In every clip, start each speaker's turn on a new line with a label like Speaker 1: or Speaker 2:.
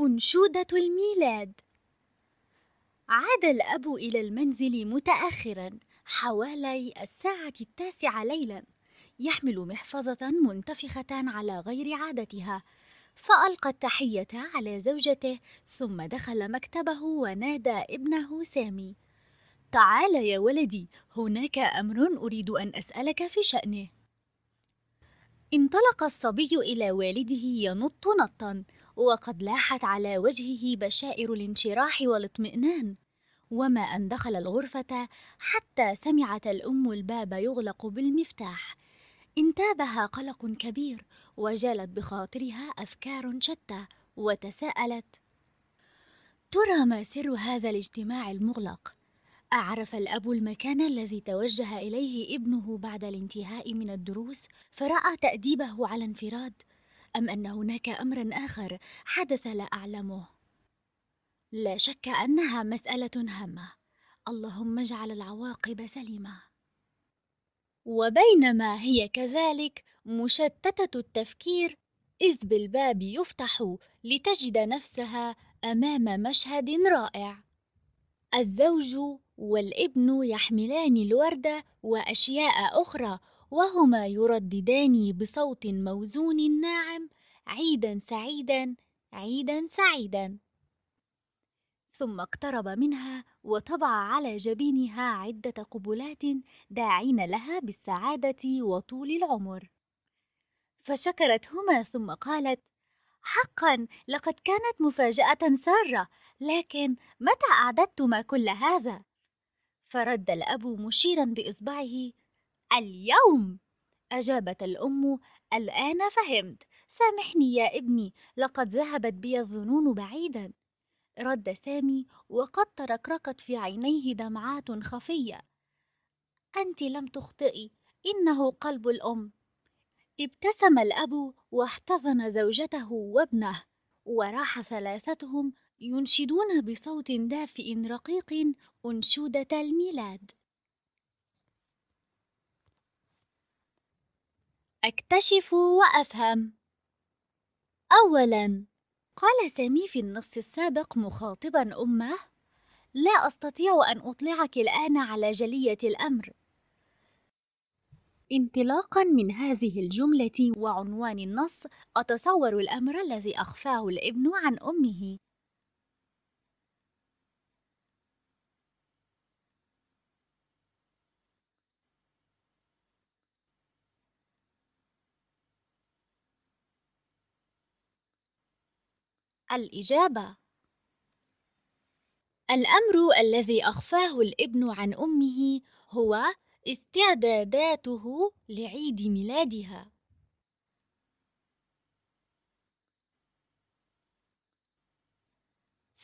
Speaker 1: أنشودة الميلاد عاد الأب إلى المنزل متأخرا حوالي الساعة التاسعة ليلا يحمل محفظة منتفخة على غير عادتها فألقى التحية على زوجته ثم دخل مكتبه ونادى ابنه سامي تعال يا ولدي هناك أمر أريد أن أسألك في شأنه انطلق الصبي إلى والده ينط نطا وقد لاحت على وجهه بشائر الانشراح والاطمئنان وما أن دخل الغرفة حتى سمعت الأم الباب يغلق بالمفتاح انتابها قلق كبير وجالت بخاطرها أفكار شتى وتساءلت ترى ما سر هذا الاجتماع المغلق أعرف الأب المكان الذي توجه إليه ابنه بعد الانتهاء من الدروس فرأى تأديبه على انفراد أم أن هناك أمرا آخر حدث لا أعلمه؟ لا شك أنها مسألة هامة اللهم اجعل العواقب سليمة وبينما هي كذلك مشتتة التفكير إذ بالباب يفتح لتجد نفسها أمام مشهد رائع الزوج والابن يحملان الوردة وأشياء أخرى وهما يرددان بصوت موزون ناعم عيدا سعيدا عيدا سعيدا ثم اقترب منها وطبع على جبينها عدة قبلات داعين لها بالسعادة وطول العمر فشكرتهما ثم قالت حقا لقد كانت مفاجأة سارة لكن متى أعددتما كل هذا؟ فرد الأب مشيرا بإصبعه اليوم أجابت الأم الآن فهمت سامحني يا ابني لقد ذهبت بي الظنون بعيدا رد سامي وقد تركركت في عينيه دمعات خفية أنت لم تخطئي إنه قلب الأم ابتسم الأب واحتضن زوجته وابنه وراح ثلاثتهم ينشدون بصوت دافئ رقيق أنشودة الميلاد أكتشف وأفهم أولاً قال سامي في النص السابق مخاطبا أمه لا أستطيع أن أطلعك الآن على جلية الأمر انطلاقا من هذه الجملة وعنوان النص أتصور الأمر الذي أخفاه الابن عن أمه الإجابة الأمر الذي أخفاه الابن عن أمه هو استعداداته لعيد ميلادها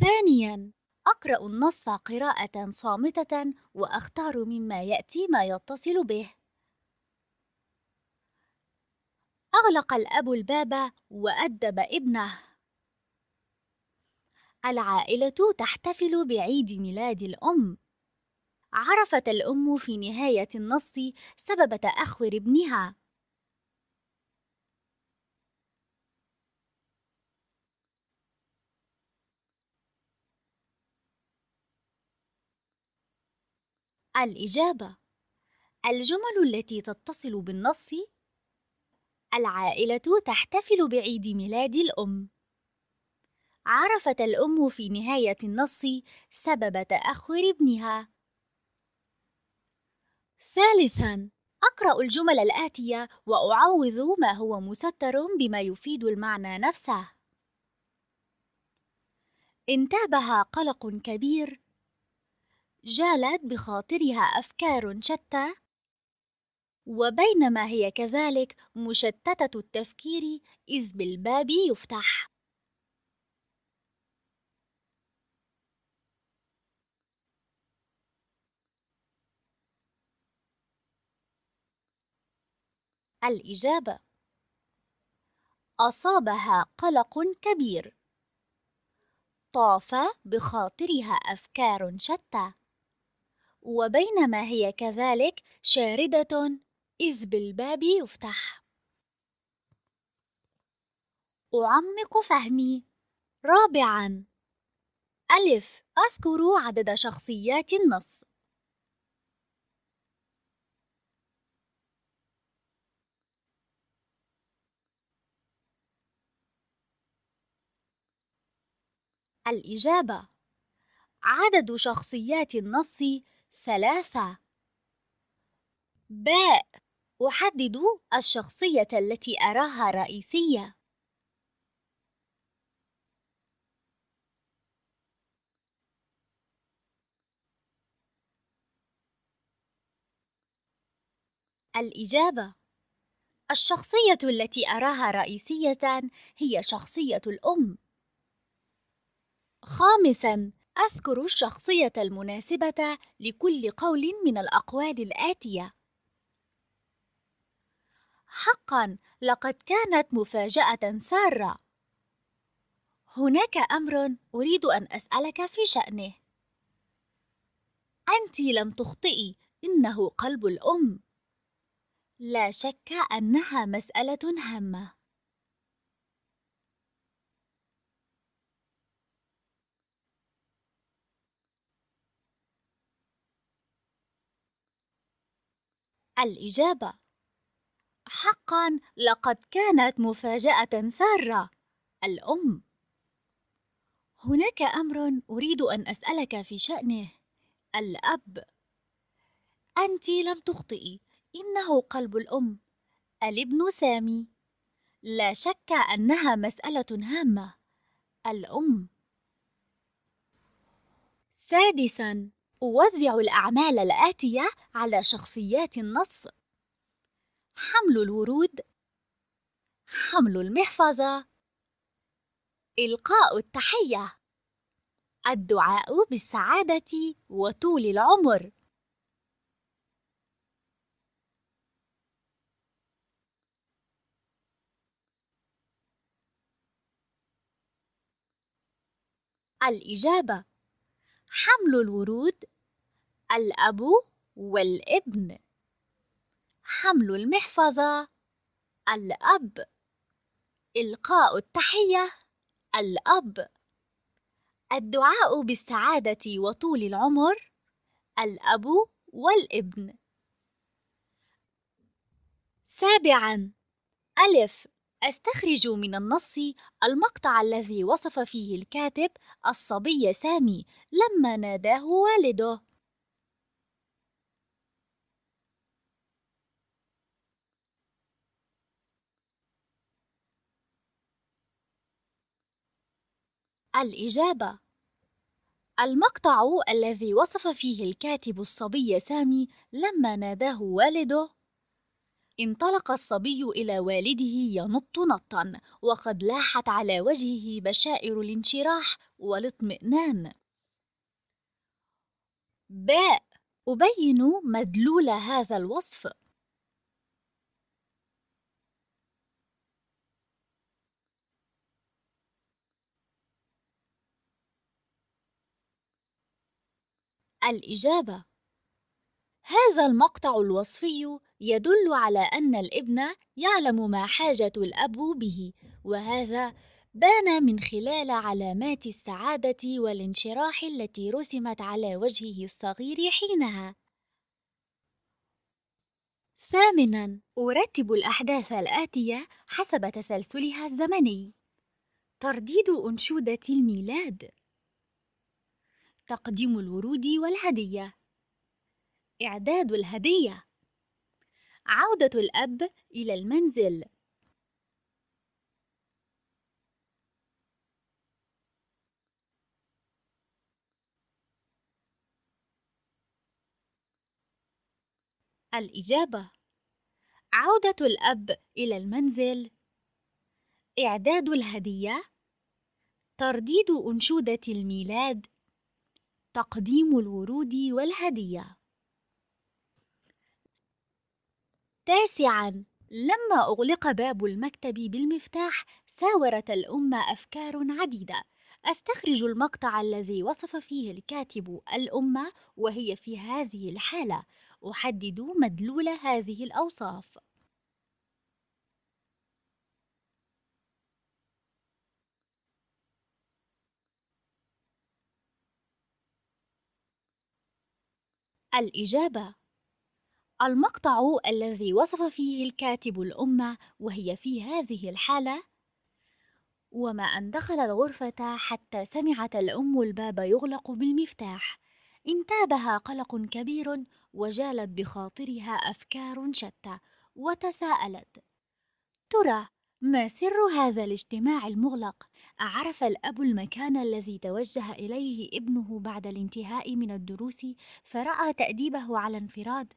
Speaker 1: ثانياً أقرأ النص قراءة صامتة وأختار مما يأتي ما يتصل به أغلق الأب الباب وأدب ابنه العائلة تحتفل بعيد ميلاد الأم. عرفت الأم في نهاية النص سبب تأخر ابنها. الإجابة الجمل التي تتصل بالنص العائلة تحتفل بعيد ميلاد الأم عرفت الأم في نهاية النص سبب تأخر ابنها. ثالثاً، أقرأ الجمل الآتية وأعوض ما هو مستر بما يفيد المعنى نفسه. انتابها قلق كبير. جالت بخاطرها أفكار شتى. وبينما هي كذلك مشتتة التفكير إذ بالباب يفتح. الإجابة أصابها قلق كبير طاف بخاطرها أفكار شتى وبينما هي كذلك شاردة إذ بالباب يفتح أعمق فهمي رابعاً ألف أذكر عدد شخصيات النص الإجابة عدد شخصيات النص ثلاثة باء أحدد الشخصية التي أراها رئيسية الإجابة الشخصية التي أراها رئيسية هي شخصية الأم خامساً أذكر الشخصية المناسبة لكل قول من الأقوال الآتية حقا لقد كانت مفاجاه ساره هناك امر اريد ان اسالك في شانه انت لم تخطئي انه قلب الام لا شك انها مساله هامه الإجابة حقا لقد كانت مفاجأة سارة الأم هناك أمر أريد أن أسألك في شأنه الأب أنت لم تخطئي إنه قلب الأم الابن سامي لا شك أنها مسألة هامة الأم سادساً أوزع الأعمال الآتية على شخصيات النص حمل الورود حمل المحفظة إلقاء التحية الدعاء بالسعادة وطول العمر الإجابة حمل الورود الأب والابن حمل المحفظة الأب إلقاء التحية الأب الدعاء بالسعادة وطول العمر الأب والابن سابعا ألف أستخرج من النص المقطع الذي وصف فيه الكاتب الصبي سامي لما ناداه والده الإجابة المقطع الذي وصف فيه الكاتب الصبي سامي لما ناداه والده انطلق الصبي إلى والده ينط نطا وقد لاحت على وجهه بشائر الانشراح والاطمئنان باء أبين مدلول هذا الوصف الإجابة هذا المقطع الوصفي يدل على أن الابن يعلم ما حاجة الأب به، وهذا بان من خلال علامات السعادة والانشراح التي رسمت على وجهه الصغير حينها. ثامناً: أرتب الأحداث الآتية حسب تسلسلها الزمني. ترديد أنشودة الميلاد. تقديم الورود والهدية. إعداد الهدية عودة الأب إلى المنزل الإجابة عودة الأب إلى المنزل إعداد الهدية ترديد أنشودة الميلاد تقديم الورود والهدية تاسعا لما أغلق باب المكتب بالمفتاح ساورت الأمة أفكار عديدة أستخرج المقطع الذي وصف فيه الكاتب الأمة وهي في هذه الحالة أحدد مدلول هذه الأوصاف الإجابة المقطع الذي وصف فيه الكاتب الأمة وهي في هذه الحالة وما أن دخل الغرفة حتى سمعت الأم الباب يغلق بالمفتاح انتابها قلق كبير وجالت بخاطرها أفكار شتى وتساءلت ترى ما سر هذا الاجتماع المغلق عرف الأب المكان الذي توجه إليه ابنه بعد الانتهاء من الدروس فرأى تأديبه على انفراد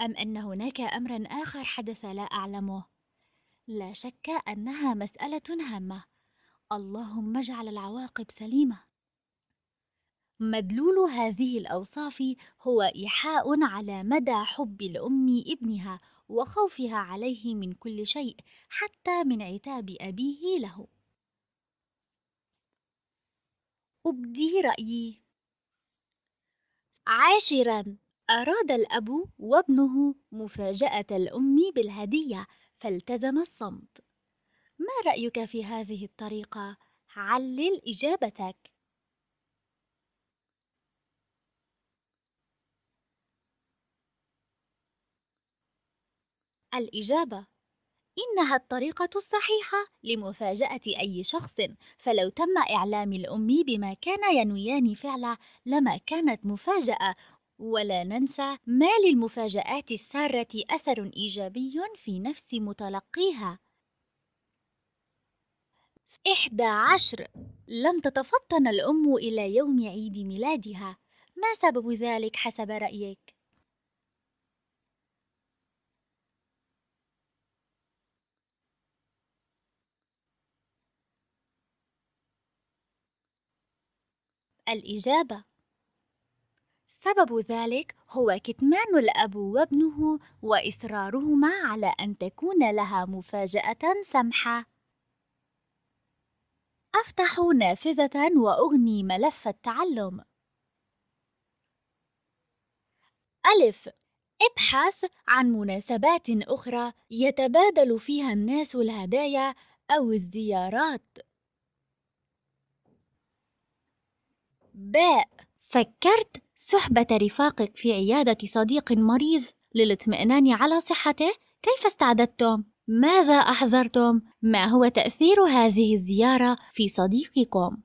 Speaker 1: أم أن هناك أمرا آخر حدث لا أعلمه؟ لا شك أنها مسألة هامة اللهم اجعل العواقب سليمة مدلول هذه الأوصاف هو إيحاء على مدى حب الأم ابنها وخوفها عليه من كل شيء حتى من عتاب أبيه له أبدي رأيي عاشرا أراد الأب وابنه مفاجأة الأم بالهدية فالتزم الصمت ما رأيك في هذه الطريقة؟ علل إجابتك الإجابة إنها الطريقة الصحيحة لمفاجأة أي شخص، فلو تم إعلام الأم بما كان ينويان فعله لما كانت مفاجأة ولا ننسى ما للمفاجآت السارة أثر إيجابي في نفس متلقيها. إحدى عشر لم تتفطن الأم إلى يوم عيد ميلادها، ما سبب ذلك حسب رأيك؟ الإجابة سبب ذلك هو كتمان الأب وابنه وإصرارهما على أن تكون لها مفاجأة سمحة. أفتح نافذة وأغني ملف التعلم. ألف ابحث عن مناسبات أخرى يتبادل فيها الناس الهدايا أو الزيارات. باء فكرت صحبة رفاقك في عيادة صديق مريض للاطمئنان على صحته كيف استعددتم؟ ماذا أحضرتم؟ ما هو تأثير هذه الزيارة في صديقكم؟